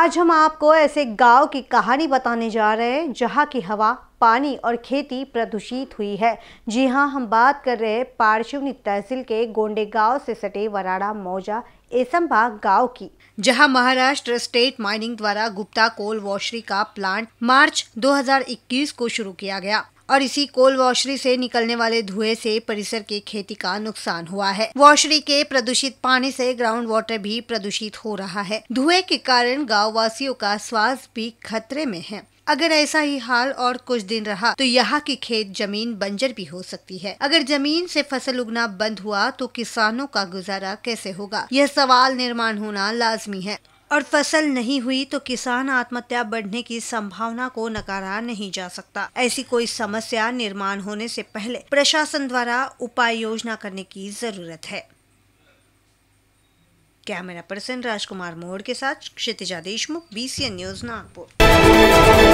आज हम आपको ऐसे गांव की कहानी बताने जा रहे हैं जहां की हवा पानी और खेती प्रदूषित हुई है जी हां हम बात कर रहे हैं पार्शिवनी तहसील के गोंडे गांव से सटे वराड़ा मौजा एसम्बा गांव की जहां महाराष्ट्र स्टेट माइनिंग द्वारा गुप्ता कोल वॉशरी का प्लांट मार्च 2021 को शुरू किया गया और इसी कोल वॉशरी से निकलने वाले धुएं से परिसर के खेती का नुकसान हुआ है वॉशरी के प्रदूषित पानी से ग्राउंड वाटर भी प्रदूषित हो रहा है धुएं के कारण गाँव वासियों का स्वास्थ्य भी खतरे में है अगर ऐसा ही हाल और कुछ दिन रहा तो यहाँ की खेत जमीन बंजर भी हो सकती है अगर जमीन से फसल उगना बंद हुआ तो किसानों का गुजारा कैसे होगा यह सवाल निर्माण होना लाजमी है और फसल नहीं हुई तो किसान आत्महत्या बढ़ने की संभावना को नकारा नहीं जा सकता ऐसी कोई समस्या निर्माण होने से पहले प्रशासन द्वारा उपाय योजना करने की जरूरत है कैमरा पर्सन राजकुमार मोहड़ के साथ क्षितिजा देशमुख बीसीएन न्यूज नागपुर